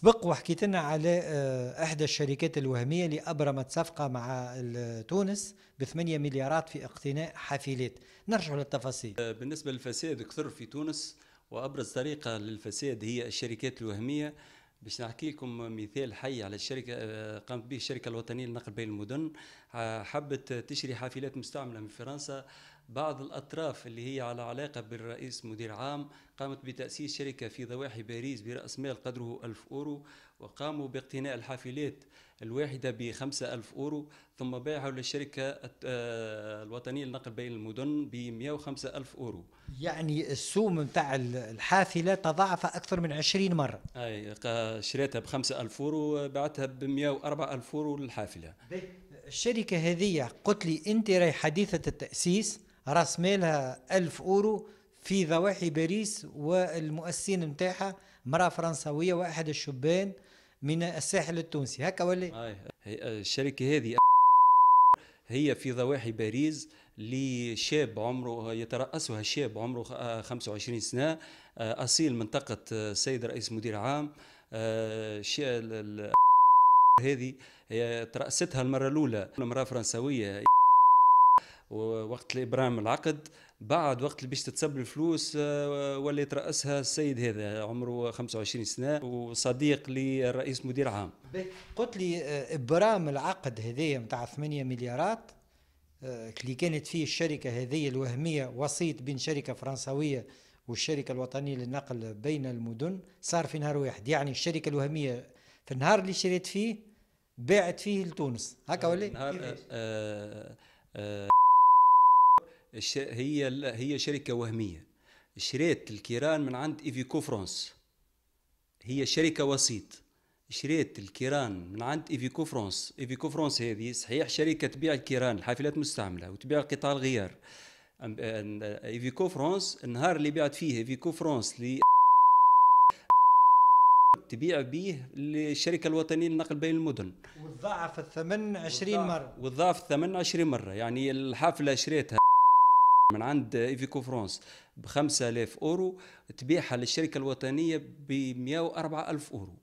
سبق وحكيت لنا على آه، احدى الشركات الوهميه اللي ابرمت صفقه مع تونس ب 8 مليارات في اقتناء حافلات نرجع للتفاصيل آه، بالنسبه للفساد كثر في تونس وابرز طريقه للفساد هي الشركات الوهميه باش نحكي لكم مثال حي على الشركه آه، قامت به الشركه الوطنيه للنقل بين المدن حبت تشري حافلات مستعمله من فرنسا بعض الأطراف اللي هي على علاقة بالرئيس مدير عام قامت بتأسيس شركة في ضواحي باريس برأس مال قدره ألف أورو وقاموا باقتناء الحافلات الواحدة بخمسة ألف أورو ثم باعوا للشركة آه، الوطنية للنقل بين المدن بمئة وخمسة ألف أورو يعني السوم نتاع الحافلة تضاعف أكثر من عشرين مرة أي شريتها بخمسة ألف أورو بعتها بمئة وأربعة ألف أورو للحافلة طيب، الشركة هذه قلت لي أنت راي حديثة التأسيس راس مالها 1000 أورو في ضواحي باريس والمؤسسين نتاعها امرأة فرنسوية وأحد الشبان من الساحل التونسي هكا ولا الشركة هذه هي في ضواحي باريس لشاب عمره يترأسها شاب عمره 25 سنة أصيل منطقة السيد رئيس مدير عام هذه ترأستها المرة الأولى امرأة فرنسوية ووقت الابرام العقد بعد وقت اللي باش تتسب الفلوس آه، ولا يترأسها السيد هذا عمره 25 سنه وصديق للرئيس مدير عام قلت لي آه، ابرام العقد هذايا متاع 8 مليارات آه، اللي كانت فيه الشركه هذه الوهميه وسيط بين شركه فرنسويه والشركه الوطنيه للنقل بين المدن صار في نهار واحد يعني الشركه الوهميه في النهار اللي شريت فيه باعت فيه لتونس هكا ولا نهار آه آه آه هي هي شركه وهميه شريت الكيران من عند ايفيكو فرانس هي شركه وسيط شريت الكيران من عند ايفيكو فرانس ايفيكو فرانس هذه صحيح شركه تبيع الكيران الحافلات المستعمله وتبيع قطع الغيار ايفيكو فرانس النهار اللي بعت فيه ايفيكو فرانس لي تبيع به للشركه الوطنيه للنقل بين المدن وتضاعف الثمن 20 مره وتضاعف الثمن 20 مره يعني الحافله شريتها من عند ايفيكو فرانس ب 5000 اورو تبيعها للشركه الوطنيه ب 104000 اورو